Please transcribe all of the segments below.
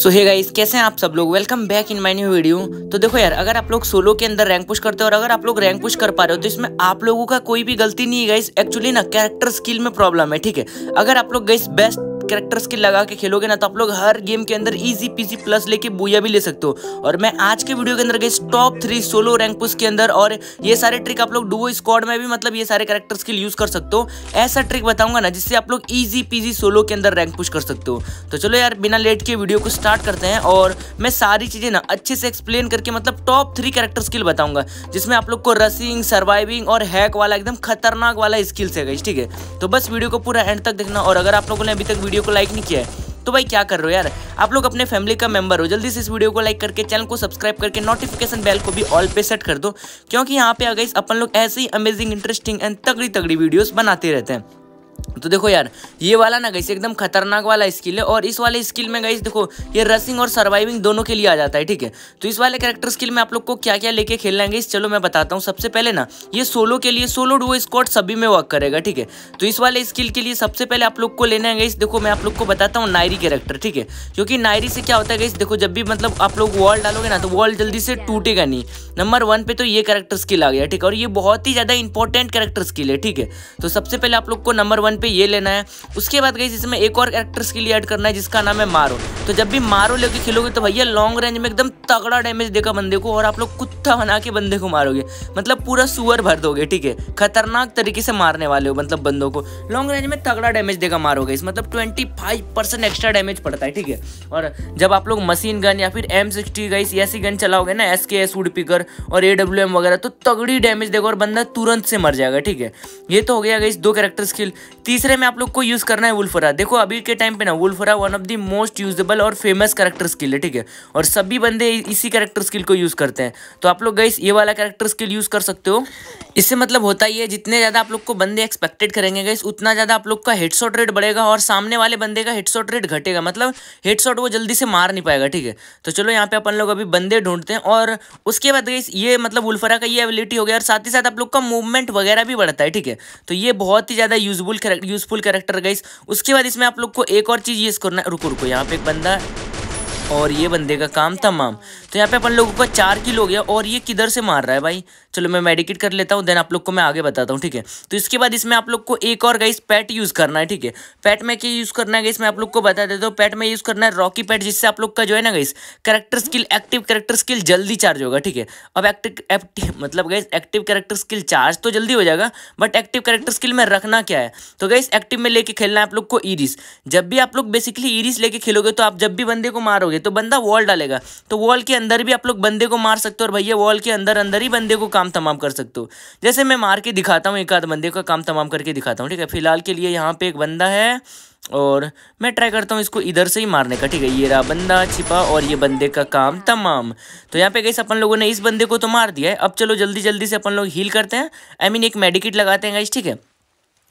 सो है गाइस कैसे हैं आप सब लोग welcome back in my new video तो देखो यार अगर आप लोग सोलो के अंदर रैंक पुश करते हो और अगर आप लोग रैंक पुश कर पा रहे हो तो इसमें आप लोगों का कोई भी गलती नहीं है गाइस एक्चुअली ना कैरेक्टर स्किल में प्रॉब्लम है ठीक है अगर आप लोग गाइस बेस्ट करेक्टर स्किल लगा के खेलोगे ना तो आप लोग हर गेम के अंदर इजी पीसी प्लस लेके बुया भी ले सकते हो और मैं आज के वीडियो के अंदर गई टॉप थ्री सोलो रैंक पुस के अंदर और ये सारे ट्रिक आप लोग डुबो स्क्वाड में भी मतलब ये सारे करेक्टर स्किल यूज कर सकते हो ऐसा ट्रिक बताऊंगा ना जिससे आप लोग ईजी पीजी सोलो के अंदर रैंक पुश कर सकते हो तो चलो यार बिना लेट के वीडियो को स्टार्ट करते हैं और मैं सारी चीजें ना अच्छे से एक्सप्लेन करके मतलब टॉप थ्री कैरेक्टर स्किल बताऊंगा जिसमें आप लोग को रसिंग सर्वाइविंग और हैक वाला एकदम खतरनाक वाला स्किल्स है ठीक है तो बस वीडियो को पूरा एंड तक देखना और अगर आप लोगों ने अभी तक वीडियो वीडियो को लाइक नहीं किया है तो भाई क्या कर रहे हो यार आप लोग अपने फैमिली का मेंबर हो जल्दी से इस वीडियो को लाइक करके चैनल को सब्सक्राइब करके नोटिफिकेशन बेल को भी ऑल पे सेट कर दो क्योंकि यहाँ पे अगर अपन लोग ऐसे ही अमेजिंग इंटरेस्टिंग एंड तगड़ी तगड़ी वीडियोस बनाते रहते हैं तो देखो यार ये वाला ना गई एकदम खतरनाक वाला स्किल है और इस वाले स्किल में गई देखो ये रसिंग और सर्वाइविंग दोनों के लिए आ जाता है ठीक है तो इस वाले कैरेक्टर स्किल में आप लोग को क्या क्या लेके खेलना है चलो मैं बताता हूँ सबसे पहले ना ये सोलो के लिए सोलो डुओ स्कॉट सभी में वर्क करेगा ठीक है तो इस वाले स्किल के लिए सबसे पहले आप लोग को लेना है गई देखो मैं आप लोग को बताता हूँ नायरी कैरेक्टर ठीक है क्योंकि नायरी से क्या होता है इस देखो जब भी मतलब आप लोग वॉल डालोगे ना तो वॉल जल्दी से टूटेगा नहीं नंबर वन पे तो ये कैरेक्टर स्किल आ गया ठीक है और ये बहुत ही ज़्यादा इंपॉर्टेंट कैरेक्टर स्किल है ठीक है तो सबसे पहले आप लोग को नंबर वन पे ये लेना है उसके बाद गई इसमें एक और एक्ट्रेस के लिए ऐड करना है जिसका नाम है मारो तो जब भी मारो लेके खेलोगे तो भैया लॉन्ग रेंज में एकदम तगड़ा डैमेज देगा बंदे को और आप लोग कुत्ता बना के बंदे को मारोगे मतलब पूरा सुअर भर दोगे ठीक है खतरनाक तरीके से मारने वाले हो मतलब बंदों को लॉन्ग रेंज में तगड़ा डैमेज देगा मारोगे इस मतलब ट्वेंटी एक्स्ट्रा डैमेज पड़ता है ठीक है और जब आप लोग मशीन गन या फिर एम सिक्सटी गाइस ऐसी गन चलाओगे ना एस के एस वुड और ए डब्ल्यू एम वगैरह तो तगड़ी डैमेज देगा और बंदा तुरंत से मर जाएगा ठीक है ये तो हो गया गाइस दो कैरेक्टर स्किल तीसरे में आप लोग को यूज करना है वुल्फरा देखो अभी के टाइम पे ना Wolfrahh one of the most usable और फेमस करेक्टर स्किल है ठीक है और सभी बंदे इसी करेक्टर स्किल को यूज करते हैं तो आप लोग गई ये वाला कैरेक्टर स्किल यूज कर सकते हो इससे मतलब होता ही है जितने ज्यादा आप लोग को बंदे एक्सपेक्टेड करेंगे गई उतना ज्यादा आप लोग का हेडशॉट रेट बढ़ेगा और सामने वाले बंदे का हेडशॉट रेट घटेगा मतलब हेडशॉट वो जल्दी से मार नहीं पाएगा ठीक है तो चलो यहाँ पे अपन लोग अभी बंदे ढूंढते हैं और उसके बाद गई ये मतलब वुल्फरा का ये एबिलिटी हो गया और साथ ही साथ आप लोग का मूवमेंट वगैरह भी बढ़ता है ठीक है तो ये बहुत ही ज़्यादा यूजफुल यूजफुल करेक्टर गाइस उसके बाद इसमें आप लोग को एक और चीज़ यूज़ करना है रुको रुको यहाँ पे एक बंदा और ये बंदे का काम तमाम तो यहाँ पे अपन लोगों का चार किल हो गया और ये किधर से मार रहा है भाई चलो मैं मेडिकेट कर लेता हूँ देन आप लोग को मैं आगे बताता हूँ ठीक है तो इसके बाद इसमें आप लोग को एक और गाइस पैट यूज़ करना है ठीक है पैट में क्या यूज़ करना है गाइस मैं आप लोग को बता देता हूँ पैट में यूज़ करना है रॉकी पैट जिससे आप लोग का जो है ना guys character skill active character skill जल्दी चार्ज होगा ठीक है अब एक्टिव मतलब guys active character skill charge तो जल्दी हो जाएगा बट एक्टिव करेक्टर स्किल में रखना क्या है तो गाइस एक्टिव में लेके खेलना है आप लोग को ईरिस जब भी आप लोग बेसिकली ईरिस लेके खेलोगे तो आप जब भी बंदे को मारोगे तो बंदा वॉल डालेगा तो वॉल के अंदर भी आप लोग बंदे को मार सकते हो और भैया वॉल के अंदर अंदर ही बंदे को काम तमाम कर सकते हो जैसे मैं मार के दिखाता हूँ एक आध बंदे का काम तमाम करके दिखाता हूँ ठीक है फिलहाल के लिए यहाँ पे एक बंदा है और मैं ट्राई करता हूँ इसको इधर से ही मारने का ठीक है ये रहा बंदा छिपा और ये बंदे का काम तमाम तो यहाँ पे गई अपन लोगों ने इस बंदे को तो मार दिया है अब चलो जल्दी जल्दी से अपन लोग हील करते हैं आई I मीन mean, एक मेडिकेट लगाते हैं गाइस ठीक है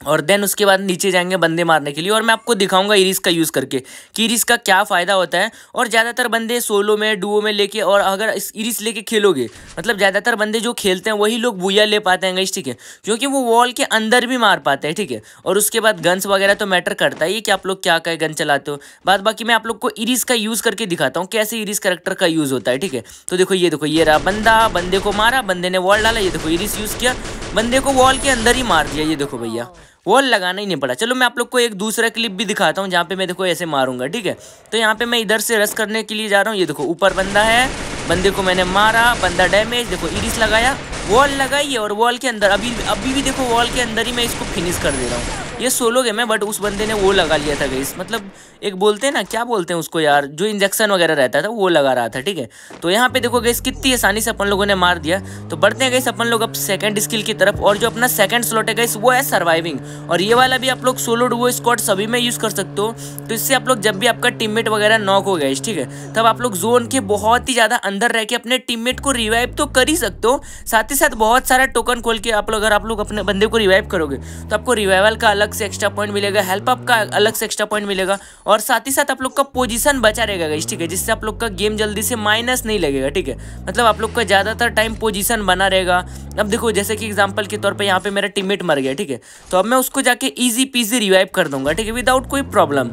और देन उसके बाद नीचे जाएंगे बंदे मारने के लिए और मैं आपको दिखाऊंगा इरिस का यूज़ करके कि इरिस का क्या फ़ायदा होता है और ज़्यादातर बंदे सोलो में डुओ में लेके और अगर इस इरिस लेके खेलोगे मतलब ज़्यादातर बंदे जो खेलते हैं वही लोग बुया ले पाते हैं गई ठीक है क्योंकि वो वॉल के अंदर भी मार पाते हैं ठीक है और उसके बाद गन्स वगैरह तो मैटर करता है कि आप लोग क्या क्या गन चलाते हो बाद बाकी मैं आप लोग को इरिस का यूज़ करके दिखाता हूँ कैसे इरिस करेक्टर का यूज़ होता है ठीक है तो देखो ये देखो ये रहा बंदा बंदे को मारा बंदे ने वॉल डाला ये देखो इरिस यूज़ किया बंदे को वॉल के अंदर ही मार दिया ये देखो भैया वॉल लगाना ही नहीं पड़ा चलो मैं आप लोग को एक दूसरा क्लिप भी दिखाता हूँ जहाँ पे मैं देखो ऐसे मारूंगा ठीक है तो यहाँ पे मैं इधर से रस करने के लिए जा रहा हूँ ये देखो ऊपर बंदा है बंदे को मैंने मारा बंदा डैमेज देखो इरिस लगाया वॉल लगाई है और वॉल के अंदर अभी अभी भी देखो वॉल के अंदर ही मैं इसको फिनिश कर दे रहा हूँ ये सोलो गेम है बट उस बंदे ने वो लगा लिया था गईस मतलब एक बोलते हैं ना क्या बोलते हैं उसको यार जो इंजेक्शन वगैरह रहता था वो लगा रहा था ठीक है तो यहाँ पे देखो गईस कितनी आसानी से अपन लोगों ने मार दिया तो बढ़ते हैं गईस अपन लोग अब सेकंड स्किल की तरफ और जो अपना सेकंड स्लॉट है गईस वो है सर्वाइविंग और ये वाला भी आप लोग सोलो डुओ स्कॉट सभी में यूज़ कर सकते हो तो इससे आप लोग जब भी आपका मेट वगैरह नॉक हो गए ठीक है तब आप लोग जोन के बहुत ही ज़्यादा अंदर रह के अपने मेट को रिवाइव तो कर ही सकते हो साथ ही साथ बहुत सारा टोकन खोल के आप लोग अगर आप लोग अपने बंदे को रिवाइव करोगे तो आपको रिवाइवल का अलग अलग से एक्स्ट्रा पॉइंट मिलेगा हेल्प अप का अलग से एक्स्ट्रा पॉइंट मिलेगा और साथ ही साथ आप लोग का पोजीशन बचा रहेगा गाइस ठीक है जिससे आप लोग का गेम जल्दी से माइनस नहीं लगेगा ठीक है मतलब आप लोग का ज़्यादातर टाइम पोजीशन बना रहेगा अब देखो जैसे कि एग्जाम्पल के तौर पर यहाँ पे मेरा टीममेट मर गया ठीक है तो अब मैं उसको जाके ईजी पीजी रिवाइव कर दूंगा ठीक है विदाउट कोई प्रॉब्लम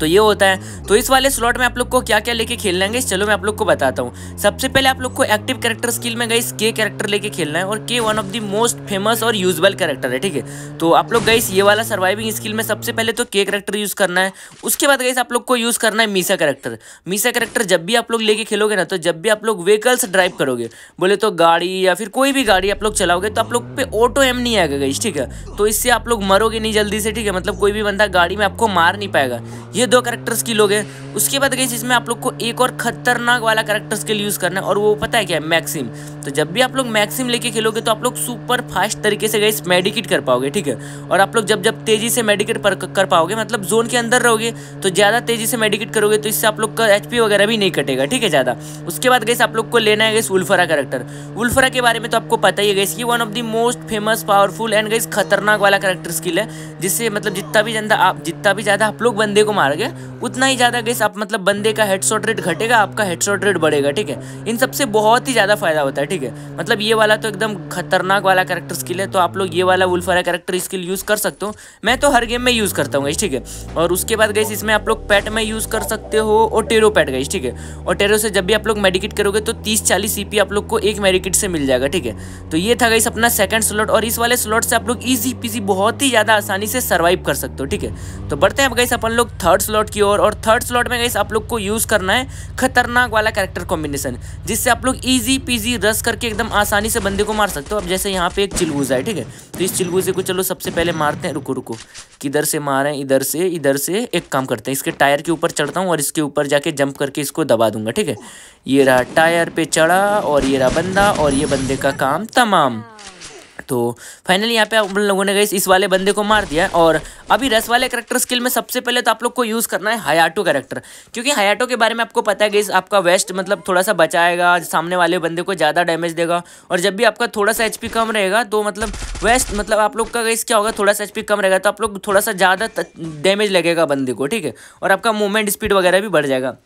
तो ये होता है तो इस वाले स्लॉट में आप लोग को क्या क्या लेके खेलना है चलो मैं आप लोग को बताता हूँ सबसे पहले आप लोग को एक्टिव कैरेक्टर स्किल में गई के कैरेक्टर लेके खेलना है और के one of the most famous और यूजबल कैरेक्टर है ठीक है तो आप लोग गई ये वाला सर्वाइविंग स्किल में सबसे पहले तो के करेक्टर यूज करना है उसके बाद गई आप लोग को यूज करना है मीसा कैरेक्टर मीसा कैरेक्टर जब भी आप लोग लेके खेलोगे ना तो जब भी आप लोग व्हीकल्स ड्राइव करोगे बोले तो गाड़ी या फिर कोई भी गाड़ी आप लोग चलाओगे तो आप लोग पे ऑटो एम नहीं आएगा गई ठीक है तो इससे आप लोग मरोगे नहीं जल्दी से ठीक है मतलब कोई भी बंदा गाड़ी में आपको मार नहीं पाएगा ये दो करेक्टर्स की लोग हैं उसके बाद गई इसमें आप लोग को एक और खतरनाक वाला करेक्टर्स के लिए यूज़ करना है और वो पता है क्या है मैक्सिम तो जब भी आप लोग मैक्सिम लेके खेलोगे तो आप लोग सुपर फास्ट तरीके से गई मेडिकेट कर पाओगे ठीक है और आप लोग जब जब तेज़ी से मेडिकेट कर पाओगे मतलब जोन के अंदर रहोगे तो ज़्यादा तेज़ी से मेडिकेट करोगे तो इससे आप लोग का एच वगैरह भी नहीं कटेगा ठीक है ज़्यादा उसके बाद गई आप लोग को लेना है गई उल्फरा करेक्टर उल्फरा के बारे में तो आपको पता ही है गई ये one of the most famous powerful and गई खतरनाक वाला करेक्टर स्किल है जिससे मतलब जितना भी ज़्यादा आप जितना भी ज़्यादा आप लोग बंदे को मार आगे उतना ही ज़्यादा गैस आप मतलब बंदे का हेडशॉट रेट घटेगा आपका हेडशॉट रेट बढ़ेगा ठीक है इन सबसे बहुत ही ज़्यादा फायदा होता है ठीक है मतलब ये वाला तो एकदम खतरनाक वाला कैरेक्टर स्किल है तो आप लोग ये वाला वुल्फरा कैरेक्टर स्किल यूज़ कर सकते हो मैं तो हर गेम में यूज़ करता हूँ गई ठीक है और उसके बाद गई इसमें आप लोग पैट में यूज़ कर सकते हो और टेरो पैट गई ठीक है और टेरो से जब भी आप लोग मेडिकेट करोगे तो तीस चालीस सी आप लोग को एक मेडिकेट से मिल जाएगा ठीक है तो ये था गई अपना सेकंड स्लॉट और इस वाले स्लॉट से आप लोग ईजी पीजी बहुत ही ज़्यादा आसानी से सर्वाइव कर सकते हो ठीक है तो बढ़ते हैं अब गई अपन लोग थर्ड स्लॉट की ओर और थर्ड स्लॉट में गई आप लोग को यूज़ करना है खतरनाक वाला कैरेक्टर कॉम्बिनेशन जिससे आप लोग ईजी पीजी रस करके एकदम आसानी से बंदे को मार सकते हो अब जैसे यहाँ पे एक चिलगूजा है ठीक है तो इस चिलगूजे को चलो सबसे पहले मारते हैं रुको रुको किधर से मारें इधर से इधर से एक काम करते हैं इसके टायर के ऊपर चढ़ता हूँ और इसके ऊपर जाके जंप करके इसको दबा दूंगा ठीक है ये रहा टायर पे चढ़ा और ये रहा बंदा और ये बंदे का काम तमाम तो फाइनली यहाँ पे आप लोगों ने गई इस वाले बंदे को मार दिया और अभी रस वाले करेक्टर स्किल में सबसे पहले तो आप लोग को यूज़ करना है हयाटो करेक्टर क्योंकि हयाटो के बारे में आपको पता है गई आपका वेस्ट मतलब थोड़ा सा बचाएगा सामने वाले बंदे को ज़्यादा डैमेज देगा और जब भी आपका थोड़ा सा एच कम रहेगा तो मतलब वेस्ट मतलब आप लोग का गई क्या होगा थोड़ा सा एच कम रहेगा तो आप लोग थोड़ा सा ज़्यादा डैमेज लगेगा बंदे को ठीक है और आपका मूवमेंट स्पीड वगैरह भी बढ़ जाएगा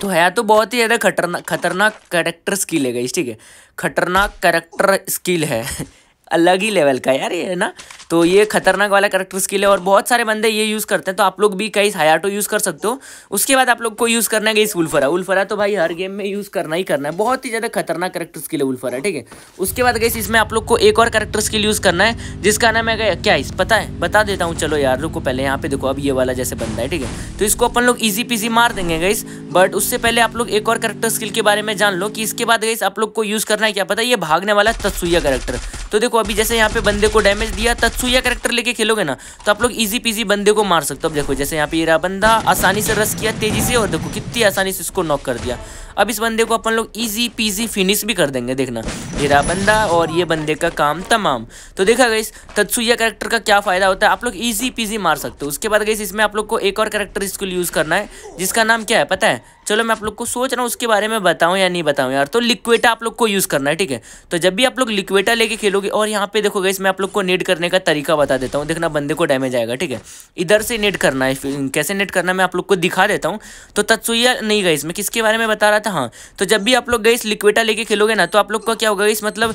तो है तो बहुत ही ज़्यादा खतरनाक खतरनाक करेक्टर स्किल है गई ठीक है खतरनाक करेक्टर स्किल है अलग ही लेवल का यार ये है ना तो ये खतरनाक वाला करेक्टर स्किल है और बहुत सारे बंदे ये यूज़ करते हैं तो आप लोग भी कई हयाटो यूज़ कर सकते हो उसके बाद आप लोग को यूज़ करना है गई उल्फरा उल्फरा तो भाई हर गेम में यूज़ करना ही करना है बहुत ही ज़्यादा खतरनाक करेक्टर स्किल है उल्फरा ठीक है उसके बाद गई इसमें आप लोग को एक और करेक्टर स्किल यूज़ करना है जिसका नाम है क्या इस पता है बता देता हूँ चलो यार रुको पहले यहाँ पे देखो अब ये वाला जैसे बनता है ठीक है तो इसको अपन लोग ईजी पीजी मार देंगे गई बट उससे पहले आप लोग एक और करेक्टर स्किल के बारे में जान लो कि इसके बाद गई आप लोग को यूज़ करना है क्या पता ये भागने वाला तस्वीर करेक्टर तो देखो अभी जैसे यहाँ पे बंदे को डैमेज दिया तत्सुया करेक्टर लेके खेलोगे ना तो आप लोग ईजी पीजी बंदे को मार सकते हो अब देखो जैसे यहाँ पे ये रहा बंदा आसानी से रस किया तेजी से और देखो कितनी आसानी से इसको नॉक कर दिया अब इस बंदे को अपन लोग ईजी पीजी फिनिश भी कर देंगे देखना ये रहा बंदा और ये बंदे का काम तमाम तो देखा गई तत्सुया करेक्टर का क्या फ़ायदा होता है आप लोग ईजी पीजी मार सकते हो उसके बाद गई इसमें आप लोग को एक और करेक्टर इसको यूज़ करना है जिसका नाम क्या है पता है चलो मैं आप लोग को सोच रहा हूँ उसके बारे में बताऊँ या नहीं बताऊँ यार तो लिक्वेटा आप लोग को यूज़ करना है ठीक है तो जब भी आप लोग लिक्वेटा लेके खेलोगे और यहाँ पे देखोगे इसमें आप लोग को नेट करने का तरीका बता देता हूँ देखना बंदे को डैमेज आएगा ठीक है इधर से नेट करना है कैसे नेट करना मैं आप लोग को दिखा देता हूँ तो तत्सुया नहीं गई इसमें किसके बारे में बता रहा था हाँ तो जब भी आप लोग गई लिक्वेटा लेके खेलोगे ना तो आप लोग का क्या होगा इस मतलब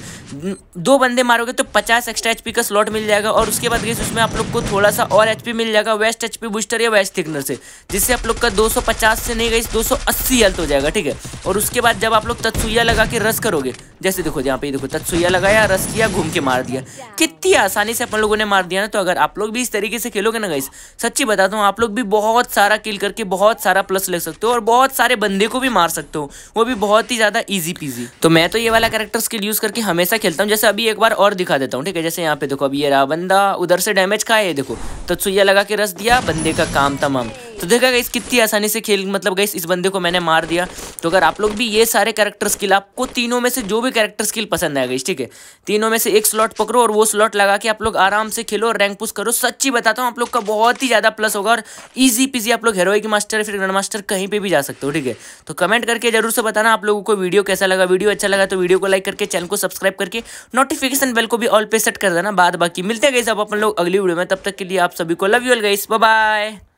दो बंदे मारोगे तो पचास एक्स्ट्रा एच का स्लॉट मिल जाएगा और उसके बाद गई उसमें आप लोग को थोड़ा सा और एच मिल जाएगा वेस्ट एच बूस्टर या वेस्ट थिकनर से जिससे आप लोग का दो से नहीं गई दो 180 हेल्थ तो हो जाएगा ठीक है और उसके बाद जब आप लोग तत्सुया लगा के रस करोगे जैसे देखो यहाँ पे देखो तत्सुया लगाया रस किया घूम के मार दिया कितनी आसानी से अपन लोगों ने मार दिया ना तो अगर आप लोग भी इस तरीके से खेलोगे ना गाइस सच्ची बताता हूँ आप लोग भी बहुत सारा किल करके बहुत सारा प्लस ले सकते हो और बहुत सारे बंदे को भी मार सकते हो वो भी बहुत ही ज़्यादा ईजी पीजी तो मैं तो ये वाला करेक्टर स्किल यूज़ करके हमेशा खेलता हूँ जैसे अभी एक बार और दिखा देता हूँ ठीक है जैसे यहाँ पे देखो अभी ये रहा बंदा उधर से डैमेज खाए देखो तत्सुया लगा के रस दिया बंदे का काम तमाम तो देखा गई कितनी आसानी से खेल मतलब गई इस बंदे को मैंने मार दिया तो अगर आप लोग भी ये सारे कैरेक्टर स्किल आपको तीनों में से जो भी कैरेक्टर स्किल पसंद आएगा ठीक है तीनों में से एक स्लॉट पकड़ो और वो स्लॉट लगा के आप लोग आराम से खेलो और रैंक पुस करो सच्ची बताता हूँ आप लोग का बहुत ही ज़्यादा प्लस होगा और ईजी पीजी आप लोग हेरोइक मास्टर फिर ग्रैंड मास्टर कहीं पर भी जा सकते हो ठीक है तो कमेंट करके जरूर से बताना आप लोगों को वीडियो कैसा लगा वीडियो अच्छा लगा तो वीडियो को लाइक करके चैनल को सब्सक्राइब करके नोटिफिकेशन बेल को भी ऑल पे सेट कर देना बाद बाकी मिलते गए सब अपन लोग अगली वीडियो में तब तक के लिए आप सभी को love you all guys bye